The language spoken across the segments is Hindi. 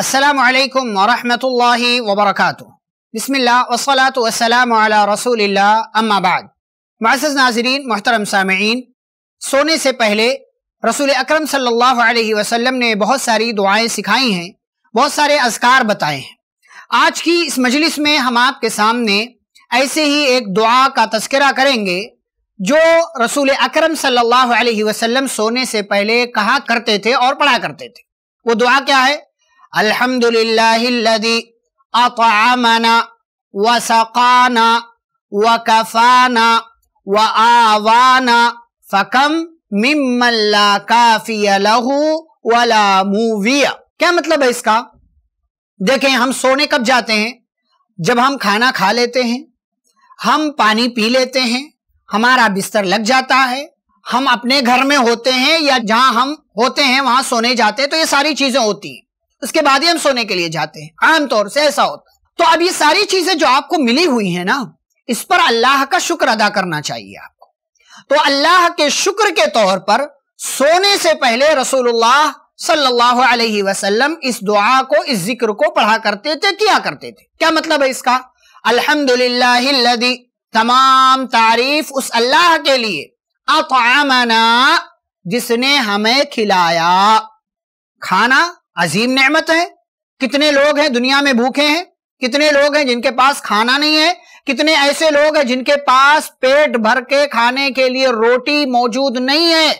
असलकम वरहमल वबरक बसलात वसलाम रसूल अम्माबाद माज़ नाजरीन मोहतरम सामीन सोने से पहले रसूल अकरम सल्लल्लाहु अलैहि वसल्लम ने बहुत सारी दुआएं सिखाई हैं बहुत सारे अजकार बताए हैं आज की इस मजलिस में हम आपके सामने ऐसे ही एक दुआ का तस्करा करेंगे जो रसूल अकरम सल्लल्लाहु अलैहि वसल्लम सोने से पहले कहा करते थे और पढ़ा करते थे वो दुआ क्या है الحمد لله الذي أطعمنا وسقانا وكفانا وآوانا فكم ممن لا काफिया लहू वला मूविया क्या मतलब है इसका देखें हम सोने कब जाते हैं जब हम खाना खा लेते हैं हम पानी पी लेते हैं हमारा बिस्तर लग जाता है हम अपने घर में होते हैं या जहां हम होते हैं वहां सोने जाते हैं तो ये सारी चीजें होती हैं उसके बाद ही हम सोने के लिए जाते हैं आमतौर से ऐसा होता है तो अब ये सारी चीजें जो आपको मिली हुई है ना इस पर अल्लाह का शुक्र अदा करना चाहिए आपको तो अल्लाह के शुक्र के तौर पर सोने से पहले रसूलुल्लाह सल्लल्लाहु अलैहि वसल्लम इस दुआ को इस जिक्र को पढ़ा करते थे किया करते थे क्या मतलब है इसका अल्हम्दुलिल्लाह तमाम तारीफ उस अल्लाह के लिए अतमना जिसने हमें खिलाया खाना अजीम नेमत है कितने लोग हैं दुनिया में भूखे हैं कितने लोग हैं जिनके पास खाना नहीं है कितने ऐसे लोग हैं जिनके पास पेट भर के खाने के लिए रोटी मौजूद नहीं है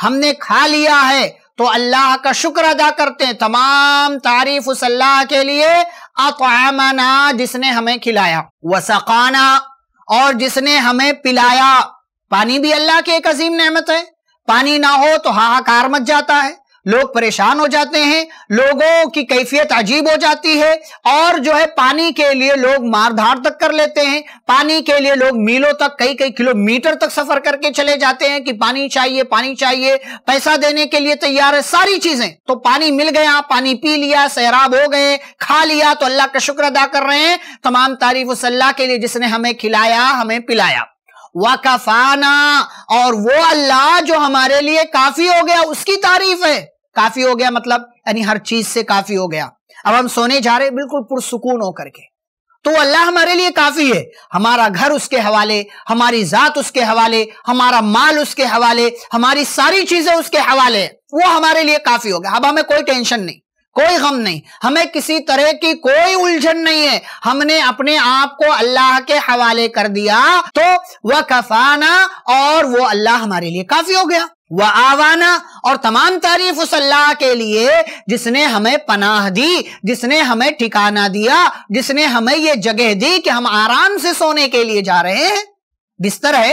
हमने खा लिया है तो अल्लाह का शुक्र अदा करते हैं तमाम तारीफ उस अल्लाह के लिए अतमना जिसने हमें खिलाया वसकाना और जिसने हमें पिलाया पानी भी अल्लाह की एक अजीम नेमत है पानी ना हो तो हाहाकार मच जाता है लोग परेशान हो जाते हैं लोगों की कैफियत अजीब हो जाती है और जो है पानी के लिए लोग मारधार तक कर लेते हैं पानी के लिए लोग मीलों तक कई कई किलोमीटर तक सफर करके चले जाते हैं कि पानी चाहिए पानी चाहिए पैसा देने के लिए तैयार है सारी चीजें तो पानी मिल गया पानी पी लिया सैराब हो गए खा लिया तो अल्लाह का शुक्र अदा कर रहे हैं तमाम तारीफ उस अल्लाह के लिए जिसने हमें खिलाया हमें पिलाया वकफाना और वो अल्लाह जो हमारे लिए काफी हो गया उसकी तारीफ है काफी हो गया मतलब यानी हर चीज से काफी हो गया अब हम सोने जा रहे बिल्कुल पुरसकून होकर के तो अल्लाह हमारे लिए काफी है हमारा घर उसके हवाले हमारी जात उसके हवाले हमारा माल उसके हवाले हमारी सारी चीजें उसके हवाले वो हमारे लिए काफी हो गया अब हमें कोई टेंशन नहीं कोई गम नहीं हमें किसी तरह की कोई उलझन नहीं है हमने अपने आप को अल्लाह के हवाले कर दिया तो वह कफाना और वो अल्लाह हमारे लिए काफी हो गया वह आवाना और तमाम तारीफ उस अल्लाह के लिए जिसने हमें पनाह दी जिसने हमें ठिकाना दिया जिसने हमें ये जगह दी कि हम आराम से सोने के लिए जा रहे हैं बिस्तर है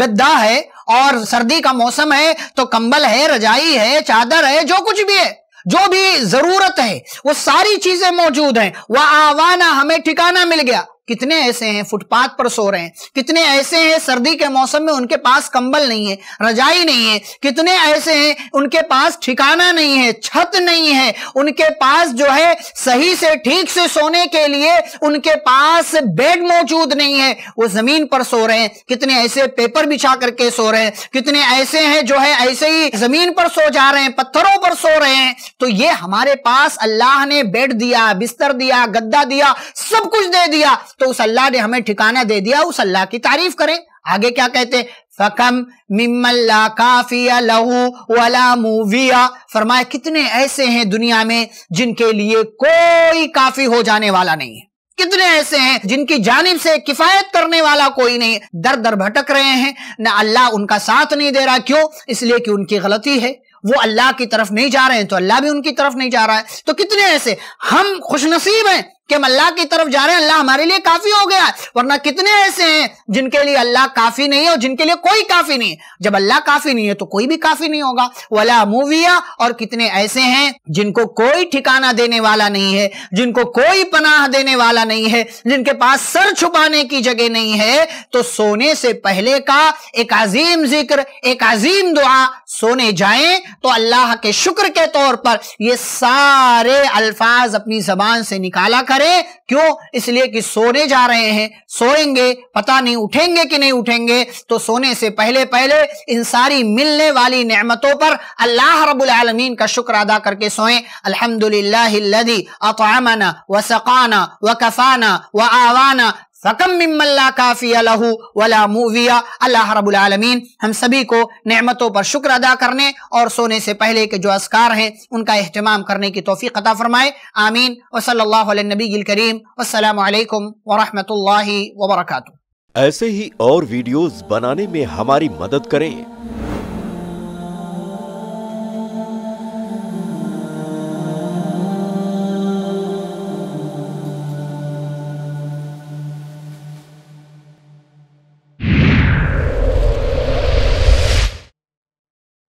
गद्दा है और सर्दी का मौसम है तो कंबल है रजाई है चादर है जो कुछ भी है जो भी जरूरत है वो सारी चीजें मौजूद हैं वह आवाना हमें ठिकाना मिल गया कितने ऐसे हैं फुटपाथ पर सो रहे हैं कितने ऐसे हैं सर्दी के मौसम में उनके पास कंबल नहीं है रजाई नहीं है कितने ऐसे हैं उनके पास ठिकाना नहीं है छत नहीं है उनके पास जो है सही से ठीक से सोने के लिए उनके पास बेड मौजूद नहीं है वो जमीन पर सो रहे हैं कितने ऐसे पेपर बिछा करके सो रहे हैं कितने ऐसे हैं जो है ऐसे ही जमीन पर सो जा रहे हैं पत्थरों पर सो रहे हैं तो ये हमारे पास अल्लाह ने बेड दिया बिस्तर दिया गद्दा दिया सब कुछ दे दिया तो उस अल्लाह ने हमें ठिकाना दे दिया उस अल्लाह की तारीफ करें आगे क्या कहते फकम मिमल्ला काफिया लहू वला मूविया फरमाए कितने ऐसे हैं दुनिया में जिनके लिए कोई काफी हो जाने वाला नहीं है कितने ऐसे हैं जिनकी जानब से किफायत करने वाला कोई नहीं दर दर भटक रहे हैं ना अल्लाह उनका साथ नहीं दे रहा क्यों इसलिए कि उनकी गलती है वो अल्लाह की तरफ नहीं जा रहे हैं तो अल्लाह भी उनकी तरफ नहीं जा रहा है तो कितने ऐसे हम खुशनसीब हैं कि हम अल्लाह की तरफ जा रहे हैं अल्लाह हमारे लिए काफी हो गया वरना कितने ऐसे हैं जिनके लिए अल्लाह काफी नहीं है और जिनके लिए कोई काफी नहीं जब अल्लाह काफी नहीं है तो कोई भी काफी नहीं होगा वाला मूविया और कितने ऐसे हैं जिनको कोई ठिकाना देने वाला नहीं है जिनको कोई पनाह देने वाला नहीं है जिनके पास सर छुपाने की जगह नहीं है तो सोने से पहले का एक अजीम जिक्र एक अजीम दुआ सोने जाए तो अल्लाह के शुक्र के तौर पर यह सारे अल्फाज अपनी जबान से निकाला कर करें क्यों इसलिए कि सोने जा रहे हैं सोएंगे पता नहीं उठेंगे कि नहीं उठेंगे तो सोने से पहले पहले इन सारी मिलने वाली नेमतों पर अल्लाह रबुल आलमीन का शुक्र अदा करके सोएं अल्हम्दुलिल्लाह अतआमना व वकफाना व व आवाना फ़कम मिम्मल्ला काफ़ी अलहू वला मूविया अल्लाह रबालमीन हम सभी को नमतों पर शुक्र अदा करने और सोने से पहले के जो असकार हैं उनका अहतमाम करने की तोफ़ी अता फ़रमाए आमीन वसल्ला नबी करीम असलकम वरहमल वर्का ऐसे ही और वीडियोज़ बनाने में हमारी मदद करें